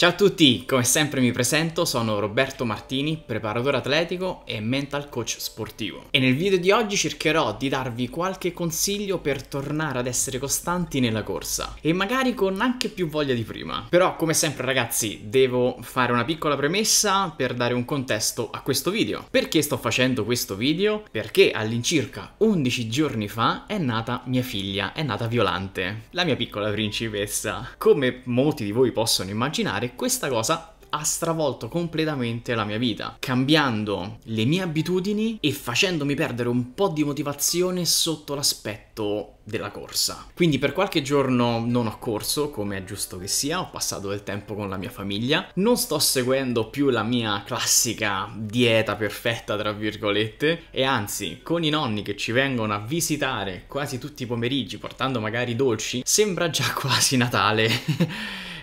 Ciao a tutti, come sempre mi presento, sono Roberto Martini, preparatore atletico e mental coach sportivo. E nel video di oggi cercherò di darvi qualche consiglio per tornare ad essere costanti nella corsa e magari con anche più voglia di prima. Però come sempre ragazzi, devo fare una piccola premessa per dare un contesto a questo video. Perché sto facendo questo video? Perché all'incirca 11 giorni fa è nata mia figlia, è nata Violante, la mia piccola principessa. Come molti di voi possono immaginare, questa cosa ha stravolto completamente la mia vita, cambiando le mie abitudini e facendomi perdere un po' di motivazione sotto l'aspetto della corsa. Quindi per qualche giorno non ho corso, come è giusto che sia, ho passato del tempo con la mia famiglia, non sto seguendo più la mia classica dieta perfetta, tra virgolette, e anzi, con i nonni che ci vengono a visitare quasi tutti i pomeriggi, portando magari dolci, sembra già quasi Natale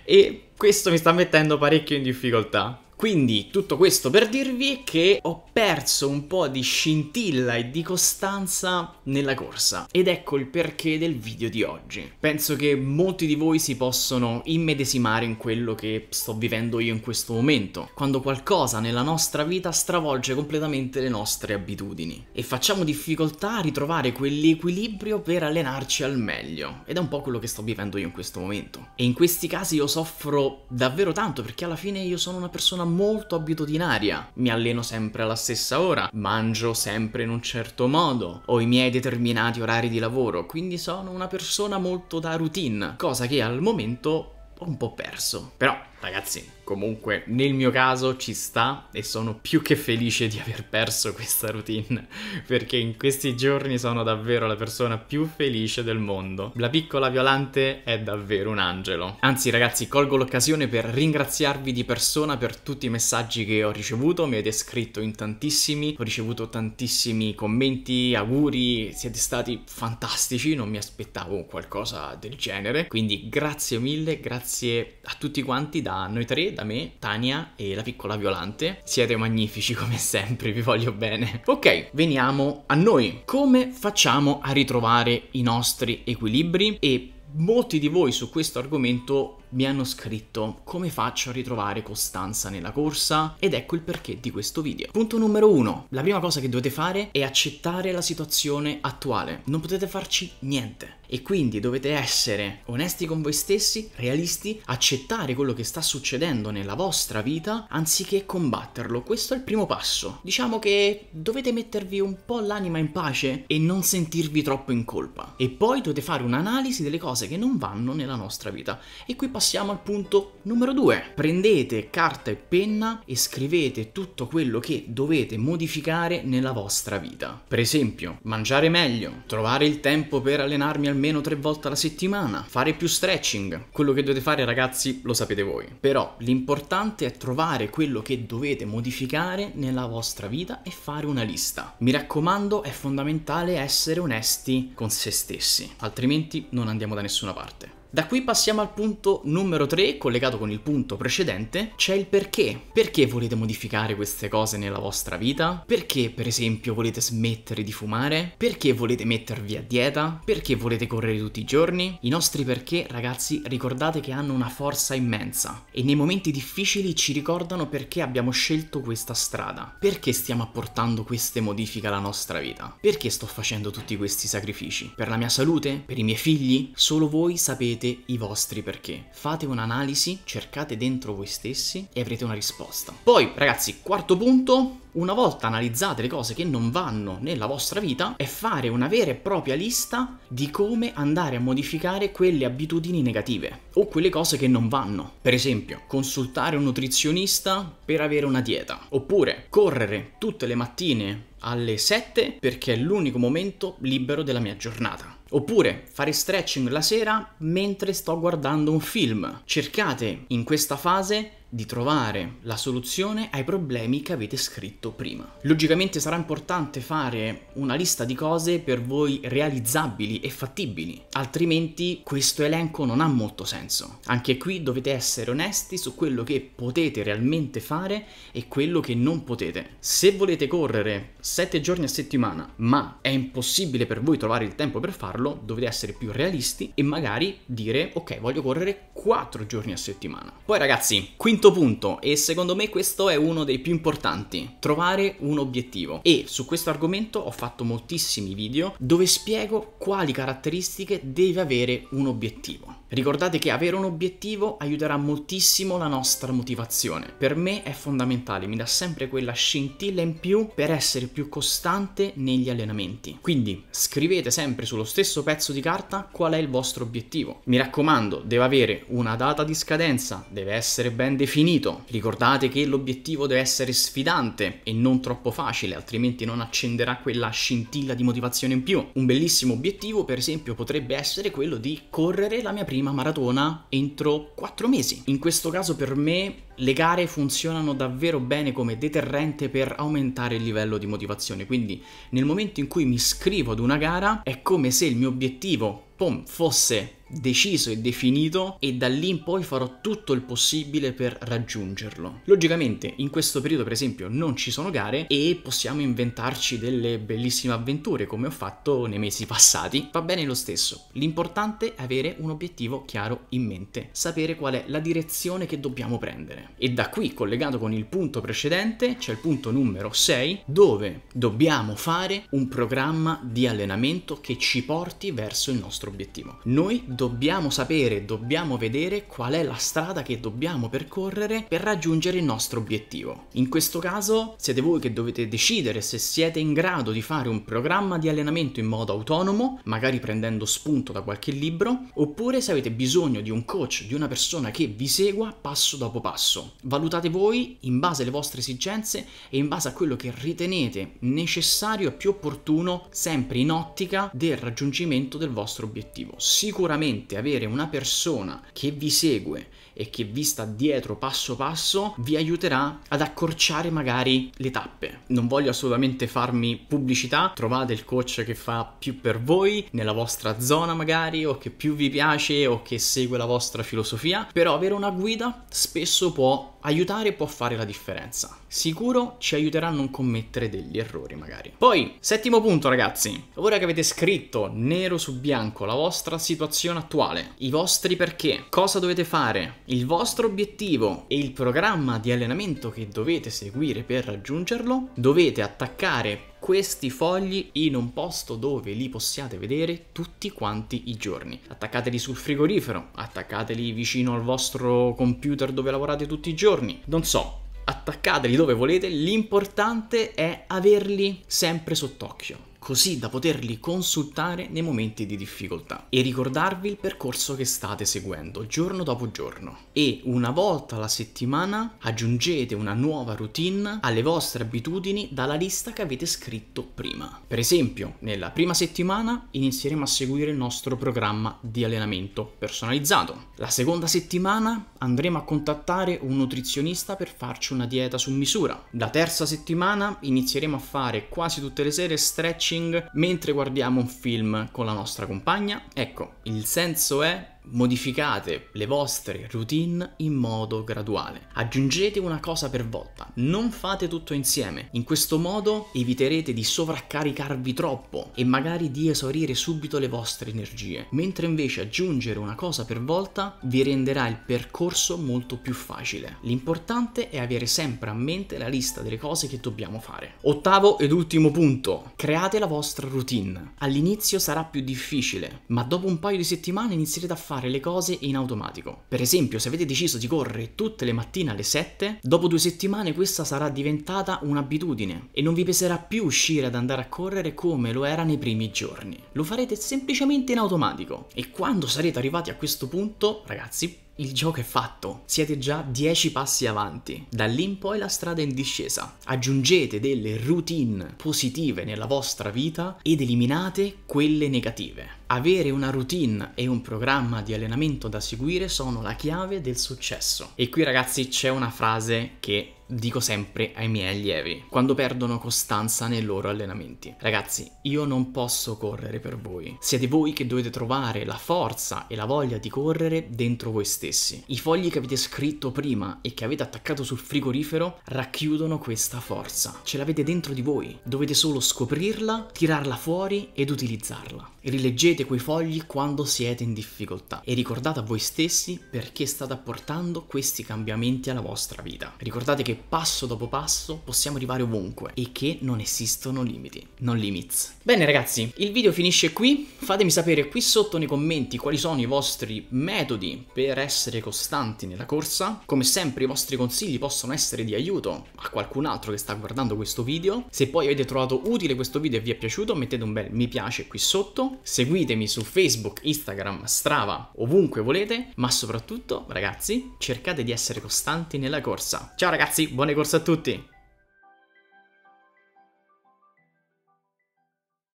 e questo mi sta mettendo parecchio in difficoltà. Quindi tutto questo per dirvi che ho perso un po' di scintilla e di costanza nella corsa ed ecco il perché del video di oggi. Penso che molti di voi si possono immedesimare in quello che sto vivendo io in questo momento, quando qualcosa nella nostra vita stravolge completamente le nostre abitudini e facciamo difficoltà a ritrovare quell'equilibrio per allenarci al meglio ed è un po' quello che sto vivendo io in questo momento. E in questi casi io soffro davvero tanto perché alla fine io sono una persona molto abitudinaria. Mi alleno sempre alla stessa ora, mangio sempre in un certo modo, ho i miei determinati orari di lavoro, quindi sono una persona molto da routine, cosa che al momento ho un po' perso. Però Ragazzi, comunque nel mio caso ci sta e sono più che felice di aver perso questa routine, perché in questi giorni sono davvero la persona più felice del mondo. La piccola Violante è davvero un angelo. Anzi ragazzi, colgo l'occasione per ringraziarvi di persona per tutti i messaggi che ho ricevuto, mi avete scritto in tantissimi, ho ricevuto tantissimi commenti, auguri, siete stati fantastici, non mi aspettavo qualcosa del genere, quindi grazie mille, grazie a tutti quanti da noi tre, da me, Tania e la piccola Violante. Siete magnifici come sempre, vi voglio bene. Ok, veniamo a noi. Come facciamo a ritrovare i nostri equilibri? E molti di voi su questo argomento mi hanno scritto come faccio a ritrovare costanza nella corsa ed ecco il perché di questo video. Punto numero uno, La prima cosa che dovete fare è accettare la situazione attuale. Non potete farci niente e quindi dovete essere onesti con voi stessi, realisti, accettare quello che sta succedendo nella vostra vita anziché combatterlo. Questo è il primo passo. Diciamo che dovete mettervi un po' l'anima in pace e non sentirvi troppo in colpa. E poi dovete fare un'analisi delle cose che non vanno nella nostra vita. E qui passiamo al punto numero 2. Prendete carta e penna e scrivete tutto quello che dovete modificare nella vostra vita. Per esempio, mangiare meglio, trovare il tempo per allenarmi almeno tre volte alla settimana, fare più stretching. Quello che dovete fare ragazzi lo sapete voi. Però l'importante è trovare quello che dovete modificare nella vostra vita e fare una lista. Mi raccomando, è fondamentale essere onesti con se stessi, altrimenti non andiamo da nessuna parte. Da qui passiamo al punto numero 3, collegato con il punto precedente, c'è il perché. Perché volete modificare queste cose nella vostra vita? Perché per esempio volete smettere di fumare? Perché volete mettervi a dieta? Perché volete correre tutti i giorni? I nostri perché, ragazzi, ricordate che hanno una forza immensa e nei momenti difficili ci ricordano perché abbiamo scelto questa strada, perché stiamo apportando queste modifiche alla nostra vita, perché sto facendo tutti questi sacrifici? Per la mia salute? Per i miei figli? Solo voi sapete capite i vostri perché. Fate un'analisi, cercate dentro voi stessi e avrete una risposta. Poi, ragazzi, quarto punto, una volta analizzate le cose che non vanno nella vostra vita, è fare una vera e propria lista di come andare a modificare quelle abitudini negative o quelle cose che non vanno. Per esempio, consultare un nutrizionista per avere una dieta, oppure correre tutte le mattine alle 7 perché è l'unico momento libero della mia giornata Oppure fare stretching la sera mentre sto guardando un film. Cercate in questa fase di trovare la soluzione ai problemi che avete scritto prima. Logicamente sarà importante fare una lista di cose per voi realizzabili e fattibili, altrimenti questo elenco non ha molto senso. Anche qui dovete essere onesti su quello che potete realmente fare e quello che non potete. Se volete correre 7 giorni a settimana, ma è impossibile per voi trovare il tempo per farlo, dovete essere più realisti e magari dire ok, voglio correre 4 giorni a settimana. Poi ragazzi, quindi Quinto punto, e secondo me questo è uno dei più importanti, trovare un obiettivo. E su questo argomento ho fatto moltissimi video dove spiego quali caratteristiche deve avere un obiettivo. Ricordate che avere un obiettivo aiuterà moltissimo la nostra motivazione. Per me è fondamentale, mi dà sempre quella scintilla in più per essere più costante negli allenamenti. Quindi scrivete sempre sullo stesso pezzo di carta qual è il vostro obiettivo. Mi raccomando, deve avere una data di scadenza, deve essere ben definita finito. Ricordate che l'obiettivo deve essere sfidante e non troppo facile, altrimenti non accenderà quella scintilla di motivazione in più. Un bellissimo obiettivo, per esempio, potrebbe essere quello di correre la mia prima maratona entro 4 mesi. In questo caso per me le gare funzionano davvero bene come deterrente per aumentare il livello di motivazione, quindi nel momento in cui mi iscrivo ad una gara è come se il mio obiettivo pom, fosse deciso e definito e da lì in poi farò tutto il possibile per raggiungerlo. Logicamente in questo periodo per esempio non ci sono gare e possiamo inventarci delle bellissime avventure come ho fatto nei mesi passati, va bene lo stesso, l'importante è avere un obiettivo chiaro in mente, sapere qual è la direzione che dobbiamo prendere. E da qui collegato con il punto precedente c'è il punto numero 6 dove dobbiamo fare un programma di allenamento che ci porti verso il nostro obiettivo. Noi dobbiamo sapere, dobbiamo vedere qual è la strada che dobbiamo percorrere per raggiungere il nostro obiettivo. In questo caso siete voi che dovete decidere se siete in grado di fare un programma di allenamento in modo autonomo, magari prendendo spunto da qualche libro, oppure se avete bisogno di un coach, di una persona che vi segua passo dopo passo. Valutate voi in base alle vostre esigenze e in base a quello che ritenete necessario e più opportuno sempre in ottica del raggiungimento del vostro obiettivo. Sicuramente veramente avere una persona che vi segue e che vi sta dietro passo passo vi aiuterà ad accorciare magari le tappe. Non voglio assolutamente farmi pubblicità, trovate il coach che fa più per voi, nella vostra zona magari, o che più vi piace o che segue la vostra filosofia, però avere una guida spesso può aiutare può fare la differenza. Sicuro ci aiuterà a non commettere degli errori magari. Poi, settimo punto ragazzi, ora che avete scritto nero su bianco la vostra situazione attuale, i vostri perché, cosa dovete fare, il vostro obiettivo e il programma di allenamento che dovete seguire per raggiungerlo, dovete attaccare questi fogli in un posto dove li possiate vedere tutti quanti i giorni. Attaccateli sul frigorifero, attaccateli vicino al vostro computer dove lavorate tutti i giorni. Non so, attaccateli dove volete, l'importante è averli sempre sott'occhio così da poterli consultare nei momenti di difficoltà e ricordarvi il percorso che state seguendo giorno dopo giorno. E una volta alla settimana aggiungete una nuova routine alle vostre abitudini dalla lista che avete scritto prima. Per esempio, nella prima settimana inizieremo a seguire il nostro programma di allenamento personalizzato. La seconda settimana andremo a contattare un nutrizionista per farci una dieta su misura. La terza settimana inizieremo a fare quasi tutte le sere stretching watching mentre guardiamo un film con la nostra compagna. Ecco, il senso è Modificate le vostre routine in modo graduale. Aggiungete una cosa per volta, non fate tutto insieme. In questo modo eviterete di sovraccaricarvi troppo e magari di esaurire subito le vostre energie, mentre invece aggiungere una cosa per volta vi renderà il percorso molto più facile. L'importante è avere sempre a mente la lista delle cose che dobbiamo fare. Ottavo ed ultimo punto, create la vostra routine. All'inizio sarà più difficile, ma dopo un paio di settimane inizierete a fare fare le cose in automatico. Per esempio, se avete deciso di correre tutte le mattine alle 7, dopo due settimane questa sarà diventata un'abitudine e non vi peserà più uscire ad andare a correre come lo era nei primi giorni. Lo farete semplicemente in automatico e quando sarete arrivati a questo punto, ragazzi, il gioco è fatto, siete già 10 passi avanti. Da lì in poi la strada è in discesa. Aggiungete delle routine positive nella vostra vita ed eliminate quelle negative. Avere una routine e un programma di allenamento da seguire sono la chiave del successo. E qui ragazzi c'è una frase che dico sempre ai miei allievi quando perdono costanza nei loro allenamenti. Ragazzi, io non posso correre per voi. Siete voi che dovete trovare la forza e la voglia di correre dentro voi stessi. I fogli che avete scritto prima e che avete attaccato sul frigorifero racchiudono questa forza. Ce l'avete dentro di voi. Dovete solo scoprirla, tirarla fuori ed utilizzarla. Rileggete quei fogli quando siete in difficoltà e ricordate a voi stessi perché state apportando questi cambiamenti alla vostra vita. Ricordate che passo dopo passo possiamo arrivare ovunque e che non esistono limiti, non limits. Bene ragazzi, il video finisce qui, fatemi sapere qui sotto nei commenti quali sono i vostri metodi per essere costanti nella corsa, come sempre i vostri consigli possono essere di aiuto a qualcun altro che sta guardando questo video, se poi avete trovato utile questo video e vi è piaciuto mettete un bel mi piace qui sotto, seguitemi su Facebook, Instagram, Strava, ovunque volete, ma soprattutto ragazzi cercate di essere costanti nella corsa. Ciao ragazzi! buone corse a tutti!